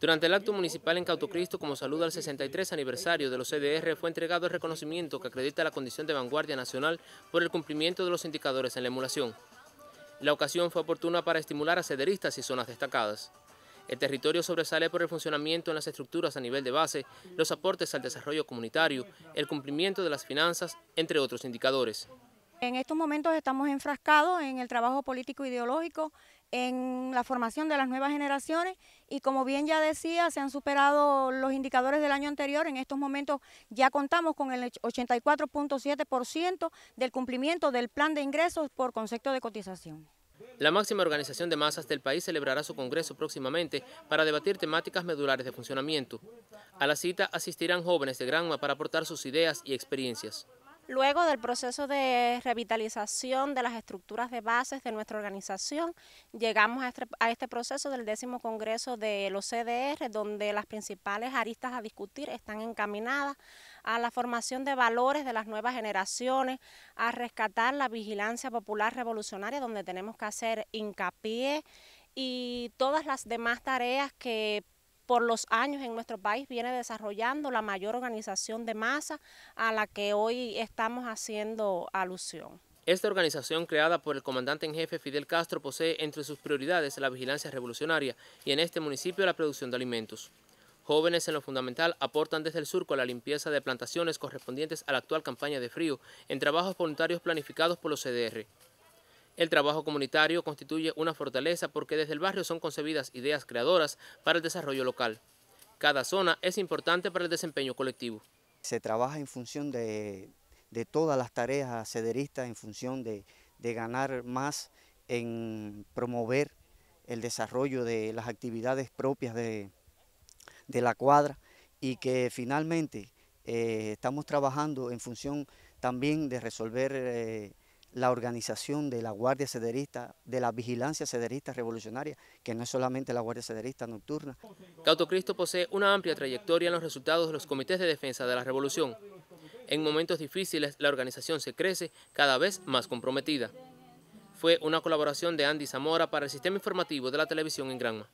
Durante el acto municipal en Cautocristo, como saludo al 63 aniversario de los CDR, fue entregado el reconocimiento que acredita la condición de vanguardia nacional por el cumplimiento de los indicadores en la emulación. La ocasión fue oportuna para estimular a cederistas y zonas destacadas. El territorio sobresale por el funcionamiento en las estructuras a nivel de base, los aportes al desarrollo comunitario, el cumplimiento de las finanzas, entre otros indicadores. En estos momentos estamos enfrascados en el trabajo político ideológico, en la formación de las nuevas generaciones y como bien ya decía, se han superado los indicadores del año anterior. En estos momentos ya contamos con el 84.7% del cumplimiento del plan de ingresos por concepto de cotización. La máxima organización de masas del país celebrará su congreso próximamente para debatir temáticas medulares de funcionamiento. A la cita asistirán jóvenes de Granma para aportar sus ideas y experiencias. Luego del proceso de revitalización de las estructuras de bases de nuestra organización, llegamos a este, este proceso del décimo congreso de los CDR, donde las principales aristas a discutir están encaminadas a la formación de valores de las nuevas generaciones, a rescatar la vigilancia popular revolucionaria, donde tenemos que hacer hincapié y todas las demás tareas que por los años en nuestro país viene desarrollando la mayor organización de masa a la que hoy estamos haciendo alusión. Esta organización, creada por el comandante en jefe Fidel Castro, posee entre sus prioridades la vigilancia revolucionaria y en este municipio la producción de alimentos. Jóvenes en lo fundamental aportan desde el surco a la limpieza de plantaciones correspondientes a la actual campaña de frío en trabajos voluntarios planificados por los CDR. El trabajo comunitario constituye una fortaleza porque desde el barrio son concebidas ideas creadoras para el desarrollo local. Cada zona es importante para el desempeño colectivo. Se trabaja en función de, todas las tareas cederistas, en función de, ganar más en promover el desarrollo de las actividades propias de, la cuadra y que finalmente eh, estamos trabajando en función también de resolver eh, la organización de la Guardia Cederista, de la Vigilancia Cederista Revolucionaria, que no es solamente la Guardia Cederista Nocturna. Cautocristo posee una amplia trayectoria en los resultados de los comités de defensa de la revolución. En momentos difíciles, la organización se crece cada vez más comprometida. Fue una colaboración de Andy Zamora para el Sistema Informativo de la Televisión en Granma.